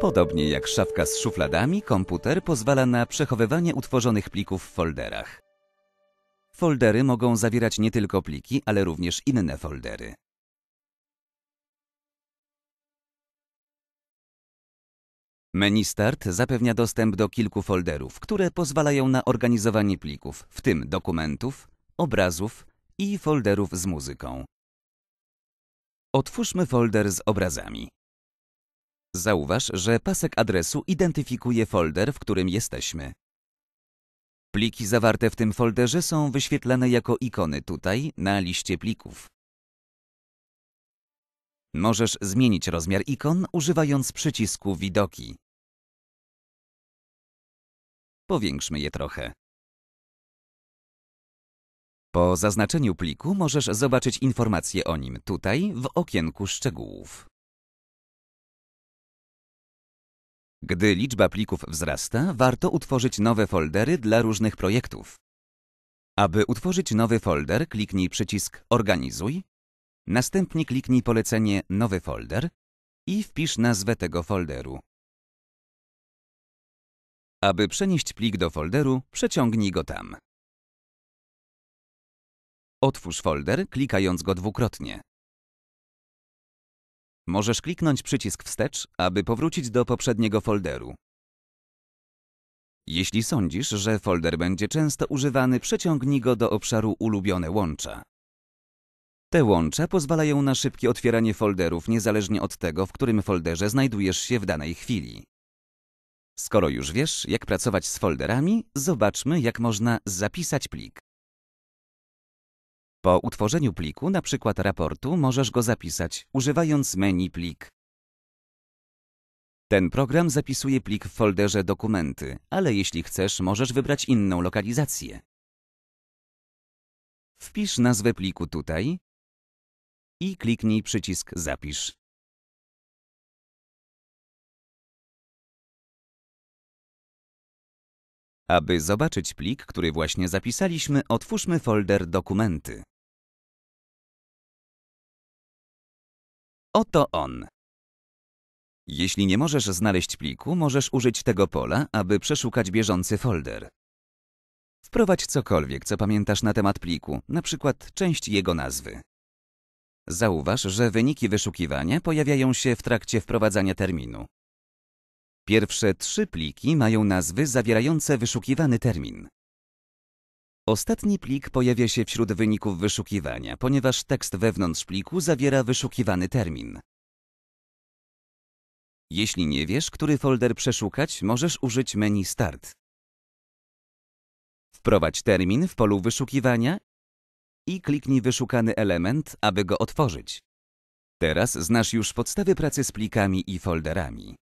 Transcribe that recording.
Podobnie jak szafka z szufladami, komputer pozwala na przechowywanie utworzonych plików w folderach. Foldery mogą zawierać nie tylko pliki, ale również inne foldery. Menu Start zapewnia dostęp do kilku folderów, które pozwalają na organizowanie plików, w tym dokumentów, obrazów i folderów z muzyką. Otwórzmy folder z obrazami. Zauważ, że pasek adresu identyfikuje folder, w którym jesteśmy. Pliki zawarte w tym folderze są wyświetlane jako ikony tutaj, na liście plików. Możesz zmienić rozmiar ikon używając przycisku Widoki. Powiększmy je trochę. Po zaznaczeniu pliku możesz zobaczyć informacje o nim tutaj w okienku szczegółów. Gdy liczba plików wzrasta, warto utworzyć nowe foldery dla różnych projektów. Aby utworzyć nowy folder, kliknij przycisk Organizuj, następnie kliknij polecenie Nowy folder i wpisz nazwę tego folderu. Aby przenieść plik do folderu, przeciągnij go tam. Otwórz folder, klikając go dwukrotnie. Możesz kliknąć przycisk wstecz, aby powrócić do poprzedniego folderu. Jeśli sądzisz, że folder będzie często używany, przeciągnij go do obszaru ulubione łącza. Te łącza pozwalają na szybkie otwieranie folderów niezależnie od tego, w którym folderze znajdujesz się w danej chwili. Skoro już wiesz, jak pracować z folderami, zobaczmy, jak można zapisać plik. Po utworzeniu pliku, np. raportu, możesz go zapisać, używając menu Plik. Ten program zapisuje plik w folderze Dokumenty, ale jeśli chcesz, możesz wybrać inną lokalizację. Wpisz nazwę pliku tutaj i kliknij przycisk Zapisz. Aby zobaczyć plik, który właśnie zapisaliśmy, otwórzmy folder Dokumenty. Oto on. Jeśli nie możesz znaleźć pliku, możesz użyć tego pola, aby przeszukać bieżący folder. Wprowadź cokolwiek, co pamiętasz na temat pliku, na przykład część jego nazwy. Zauważ, że wyniki wyszukiwania pojawiają się w trakcie wprowadzania terminu. Pierwsze trzy pliki mają nazwy zawierające wyszukiwany termin. Ostatni plik pojawia się wśród wyników wyszukiwania, ponieważ tekst wewnątrz pliku zawiera wyszukiwany termin. Jeśli nie wiesz, który folder przeszukać, możesz użyć menu Start. Wprowadź termin w polu wyszukiwania i kliknij wyszukany element, aby go otworzyć. Teraz znasz już podstawy pracy z plikami i folderami.